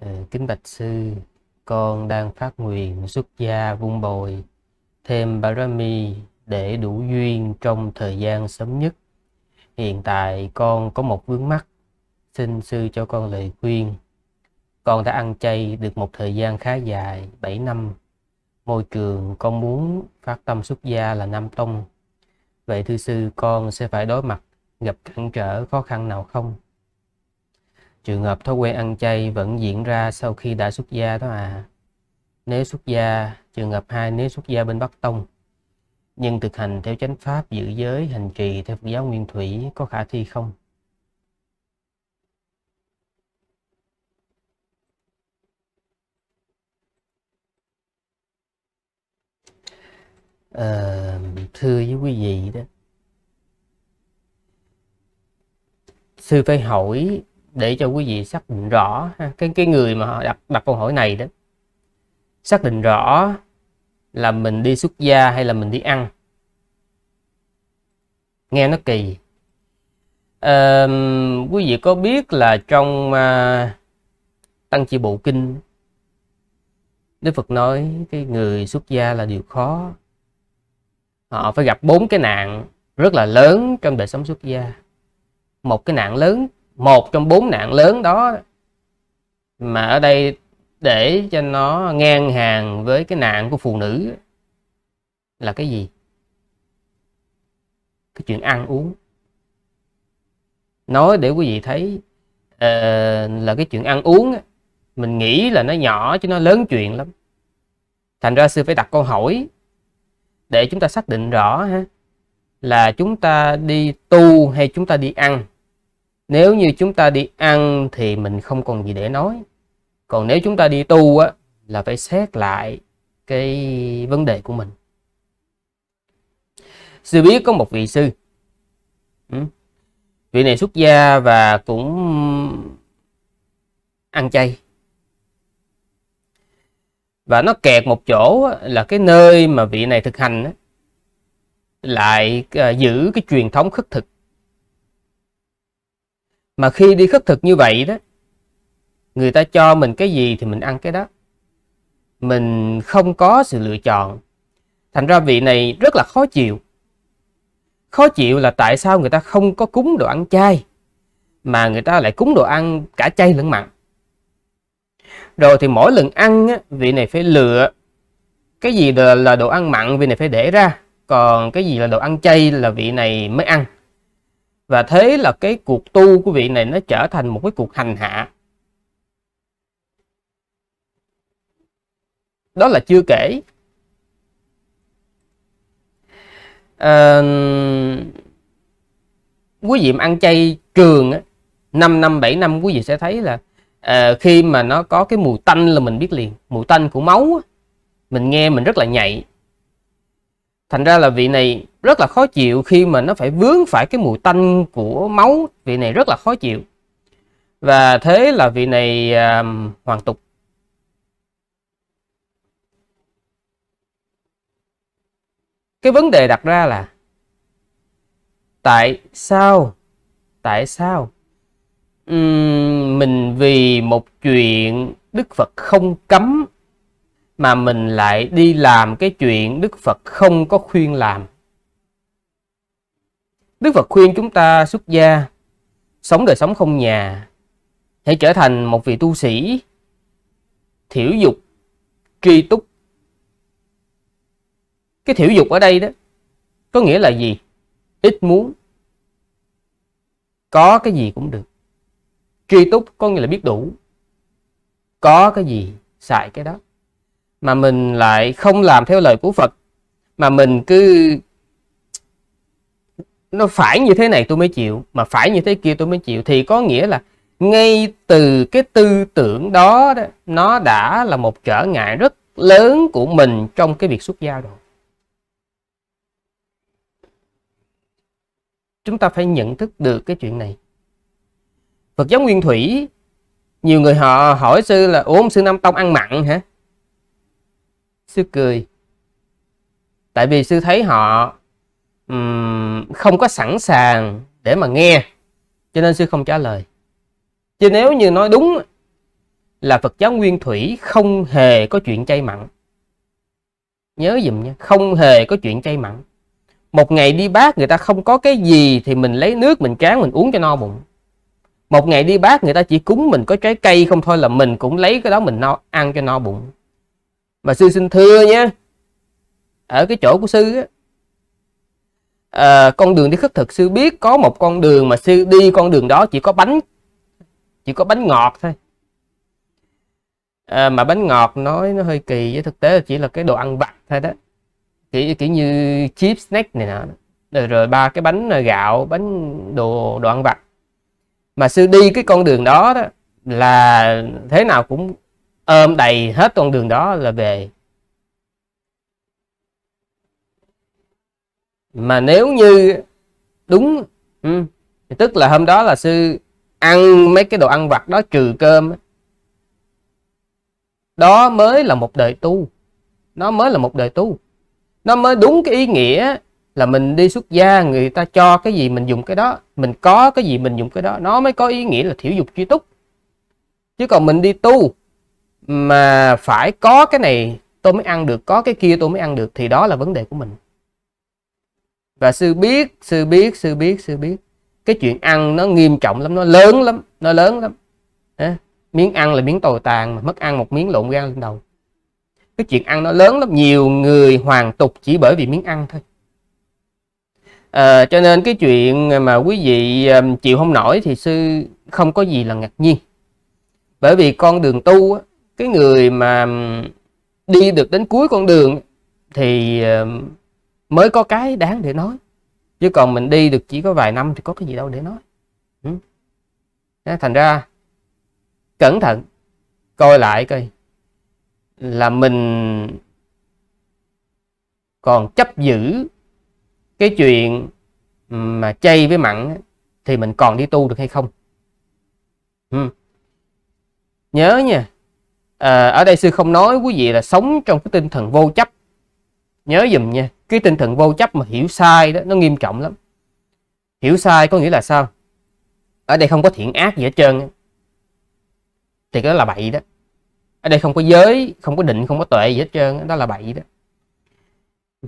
Ờ, kính bạch sư con đang phát nguyện xuất gia vun bồi thêm Parami để đủ duyên trong thời gian sớm nhất. Hiện tại con có một vướng mắt, xin sư cho con lời khuyên. Con đã ăn chay được một thời gian khá dài, 7 năm. Môi trường con muốn phát tâm xuất gia là Nam Tông. Vậy thưa sư con sẽ phải đối mặt gặp cản trở khó khăn nào không? Trường hợp thói quen ăn chay vẫn diễn ra sau khi đã xuất gia đó à. Nếu xuất gia, trường hợp 2 nếu xuất gia bên Bắc Tông, nhưng thực hành theo chánh pháp giữ giới hành trì theo Phật giáo nguyên thủy có khả thi không? À, thưa với quý vị đó sư phải hỏi để cho quý vị xác định rõ cái cái người mà họ đặt đặt câu hỏi này đó xác định rõ là mình đi xuất gia hay là mình đi ăn nghe nó kỳ à, quý vị có biết là trong à, tăng chi bộ kinh đức phật nói cái người xuất gia là điều khó họ phải gặp bốn cái nạn rất là lớn trong đời sống xuất gia một cái nạn lớn một trong bốn nạn lớn đó mà ở đây để cho nó ngang hàng với cái nạn của phụ nữ là cái gì cái chuyện ăn uống nói để quý vị thấy uh, là cái chuyện ăn uống mình nghĩ là nó nhỏ chứ nó lớn chuyện lắm thành ra sư phải đặt câu hỏi để chúng ta xác định rõ ha là chúng ta đi tu hay chúng ta đi ăn nếu như chúng ta đi ăn thì mình không còn gì để nói còn nếu chúng ta đi tu á là phải xét lại cái vấn đề của mình sư biết có một vị sư ừ. vị này xuất gia và cũng ăn chay và nó kẹt một chỗ là cái nơi mà vị này thực hành lại à, giữ cái truyền thống khất thực mà khi đi khất thực như vậy đó người ta cho mình cái gì thì mình ăn cái đó mình không có sự lựa chọn thành ra vị này rất là khó chịu khó chịu là tại sao người ta không có cúng đồ ăn chay mà người ta lại cúng đồ ăn cả chay lẫn mặn rồi thì mỗi lần ăn á, vị này phải lựa cái gì là, là đồ ăn mặn vị này phải để ra còn cái gì là đồ ăn chay là vị này mới ăn và thế là cái cuộc tu của vị này nó trở thành một cái cuộc hành hạ đó là chưa kể à, quý vị ăn chay trường 5 năm 7 năm quý vị sẽ thấy là à, khi mà nó có cái mùi tanh là mình biết liền mùi tanh của máu mình nghe mình rất là nhạy thành ra là vị này rất là khó chịu khi mà nó phải vướng phải cái mùi tanh của máu vị này rất là khó chịu và thế là vị này um, hoàn tục cái vấn đề đặt ra là tại sao tại sao uhm, mình vì một chuyện đức phật không cấm mà mình lại đi làm cái chuyện Đức Phật không có khuyên làm. Đức Phật khuyên chúng ta xuất gia, sống đời sống không nhà, hãy trở thành một vị tu sĩ, thiểu dục, tri túc. Cái thiểu dục ở đây đó có nghĩa là gì? Ít muốn, có cái gì cũng được. Tri túc có nghĩa là biết đủ, có cái gì xài cái đó mà mình lại không làm theo lời của Phật mà mình cứ nó phải như thế này tôi mới chịu mà phải như thế kia tôi mới chịu thì có nghĩa là ngay từ cái tư tưởng đó, nó đã là một trở ngại rất lớn của mình trong cái việc xuất gia rồi chúng ta phải nhận thức được cái chuyện này Phật giáo Nguyên Thủy nhiều người họ hỏi sư là ốm sư Nam Tông ăn mặn hả sư cười tại vì sư thấy họ um, không có sẵn sàng để mà nghe cho nên sư không trả lời chứ nếu như nói đúng là Phật giáo nguyên thủy không hề có chuyện chay mặn nhớ dùm nha không hề có chuyện chay mặn một ngày đi bát người ta không có cái gì thì mình lấy nước mình tráng mình uống cho no bụng một ngày đi bát người ta chỉ cúng mình có trái cây không thôi là mình cũng lấy cái đó mình no ăn cho no bụng mà sư xin thưa nhé ở cái chỗ của sư á, à, con đường đi khất thực sư biết có một con đường mà sư đi con đường đó chỉ có bánh chỉ có bánh ngọt thôi à, mà bánh ngọt nói nó hơi kỳ với thực tế là chỉ là cái đồ ăn vặt thôi đó kiểu kiểu như chip snack này nọ rồi rồi ba cái bánh gạo bánh đồ đồ ăn vặt mà sư đi cái con đường đó, đó là thế nào cũng ôm đầy hết con đường đó là về mà nếu như đúng ừ, thì tức là hôm đó là sư ăn mấy cái đồ ăn vặt đó trừ cơm đó mới là một đời tu nó mới là một đời tu nó mới đúng cái ý nghĩa là mình đi xuất gia người ta cho cái gì mình dùng cái đó mình có cái gì mình dùng cái đó nó mới có ý nghĩa là thiểu dục truy túc chứ còn mình đi tu mà phải có cái này tôi mới ăn được có cái kia tôi mới ăn được thì đó là vấn đề của mình và sư biết sư biết sư biết sư biết cái chuyện ăn nó nghiêm trọng lắm nó lớn lắm nó lớn lắm à, miếng ăn là miếng tồi tàn mà mất ăn một miếng lộn gan lên đầu cái chuyện ăn nó lớn lắm nhiều người hoàn tục chỉ bởi vì miếng ăn thôi à, cho nên cái chuyện mà quý vị chịu không nổi thì sư không có gì là ngạc nhiên bởi vì con đường tu á, cái người mà đi được đến cuối con đường thì ờ, mới có cái đáng để nói chứ còn mình đi được chỉ có vài năm thì có cái gì đâu để nói ừ. thành ra cẩn thận coi lại coi là mình còn chấp giữ cái chuyện mà chay với mặn thì mình còn đi tu được hay không ừ. nhớ nha à, ở đây sư không nói quý vị là sống trong cái tinh thần vô chấp nhớ dùm nha cái tinh thần vô chấp mà hiểu sai đó nó nghiêm trọng lắm hiểu sai có nghĩa là sao ở đây không có thiện ác gì hết trơn thì đó là bậy đó ở đây không có giới không có định không có tuệ gì hết trơn đó là bậy đó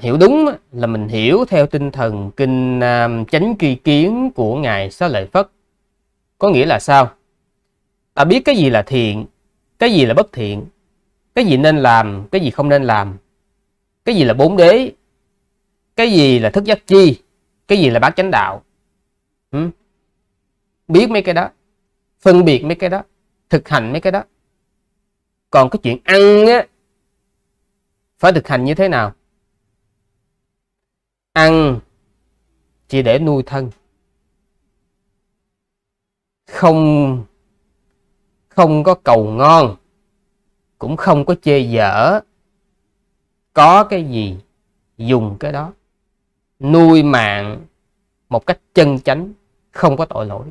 hiểu đúng là mình hiểu theo tinh thần kinh um, chánh tri kiến của ngài xá lợi phất có nghĩa là sao ta biết cái gì là thiện cái gì là bất thiện cái gì nên làm cái gì không nên làm cái gì là bốn đế cái gì là thức giác chi cái gì là bát chánh đạo ừ? biết mấy cái đó phân biệt mấy cái đó thực hành mấy cái đó còn cái chuyện ăn á phải thực hành như thế nào ăn chỉ để nuôi thân không không có cầu ngon cũng không có chê dở có cái gì dùng cái đó nuôi mạng một cách chân chánh không có tội lỗi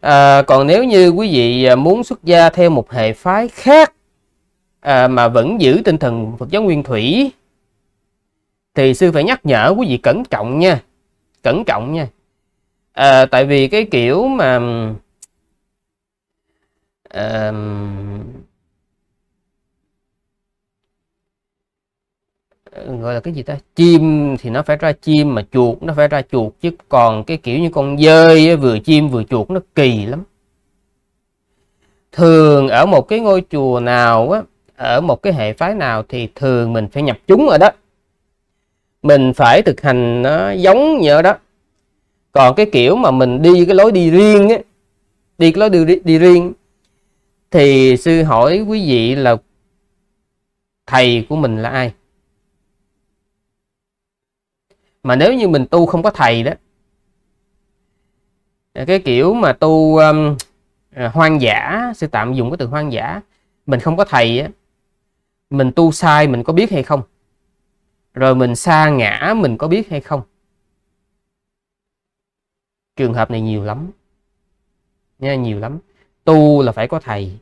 à, còn nếu như quý vị à, muốn xuất gia theo một hệ phái khác à, mà vẫn giữ tinh thần Phật giáo nguyên thủy thì sư phải nhắc nhở quý vị cẩn trọng nha cẩn trọng nha à, tại vì cái kiểu mà uh, gọi là cái gì ta chim thì nó phải ra chim mà chuột nó phải ra chuột chứ còn cái kiểu như con dơi ấy, vừa chim vừa chuột nó kỳ lắm thường ở một cái ngôi chùa nào á ở một cái hệ phái nào thì thường mình phải nhập chúng ở đó mình phải thực hành nó giống như đó còn cái kiểu mà mình đi cái lối đi riêng á đi cái lối đi, đi riêng thì sư hỏi quý vị là thầy của mình là ai mà nếu như mình tu không có thầy đó cái kiểu mà tu um, à, hoang dã sư tạm dùng cái từ hoang dã mình không có thầy á mình tu sai mình có biết hay không rồi mình xa ngã mình có biết hay không trường hợp này nhiều lắm nha nhiều lắm tu là phải có thầy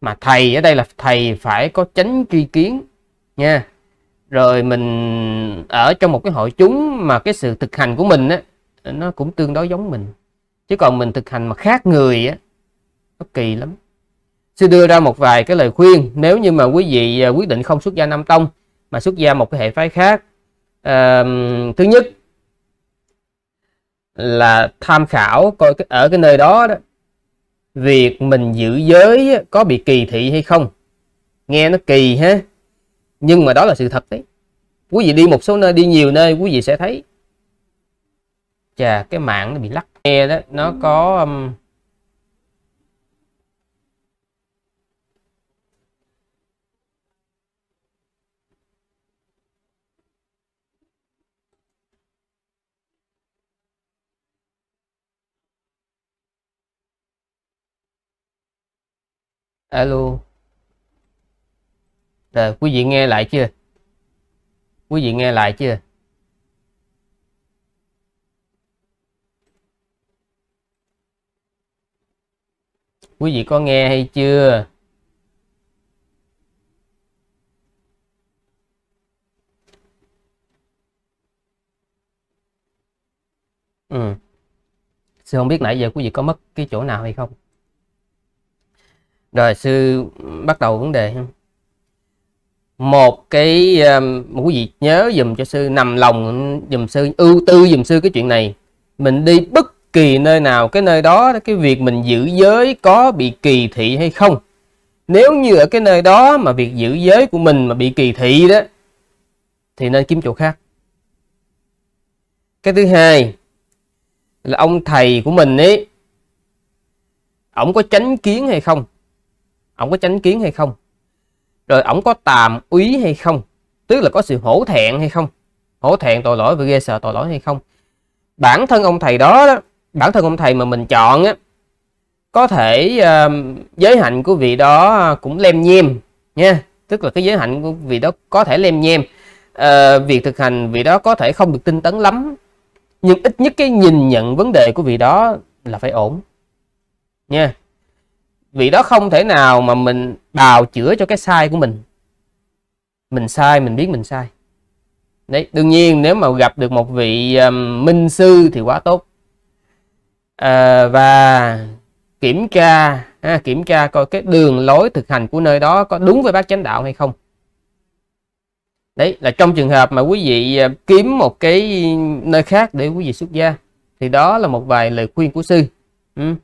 mà thầy ở đây là thầy phải có chánh tri kiến nha rồi mình ở trong một cái hội chúng mà cái sự thực hành của mình á nó cũng tương đối giống mình chứ còn mình thực hành mà khác người á nó kỳ lắm sư đưa ra một vài cái lời khuyên nếu như mà quý vị à, quyết định không xuất gia nam tông mà xuất gia một cái hệ phái khác à, thứ nhất là tham khảo coi ở cái nơi đó, đó việc mình giữ giới có bị kỳ thị hay không nghe nó kỳ ha nhưng mà đó là sự thật đấy quý vị đi một số nơi đi nhiều nơi quý vị sẽ thấy chà cái mạng nó bị lắc nghe đó nó có um, alo rồi quý vị nghe lại chưa quý vị nghe lại chưa quý vị có nghe hay chưa ừ xin không biết nãy giờ quý vị có mất cái chỗ nào hay không rồi sư bắt đầu vấn đề một cái um, quý vị nhớ dùm cho sư nằm lòng dùm sư ưu tư dùm sư cái chuyện này mình đi bất kỳ nơi nào cái nơi đó cái việc mình giữ giới có bị kỳ thị hay không nếu như ở cái nơi đó mà việc giữ giới của mình mà bị kỳ thị đó thì nên kiếm chỗ khác cái thứ hai là ông thầy của mình ấy ổng có tránh kiến hay không ổng có chánh kiến hay không rồi ổng có tàm úy hay không tức là có sự hổ thẹn hay không hổ thẹn tội lỗi và ghê sợ tội lỗi hay không bản thân ông thầy đó, bản thân ông thầy mà mình chọn á có thể uh, giới hạnh của vị đó cũng lem nhem nha tức là cái giới hạnh của vị đó có thể lem nhem uh, việc thực hành vị đó có thể không được tinh tấn lắm nhưng ít nhất cái nhìn nhận vấn đề của vị đó là phải ổn nha vì đó không thể nào mà mình bào chữa cho cái sai của mình mình sai mình biết mình sai đấy đương nhiên nếu mà gặp được một vị um, minh sư thì quá tốt à, và kiểm tra ha, kiểm tra coi cái đường lối thực hành của nơi đó có đúng với bác chánh đạo hay không đấy là trong trường hợp mà quý vị à, kiếm một cái nơi khác để quý vị xuất gia thì đó là một vài lời khuyên của sư ừ.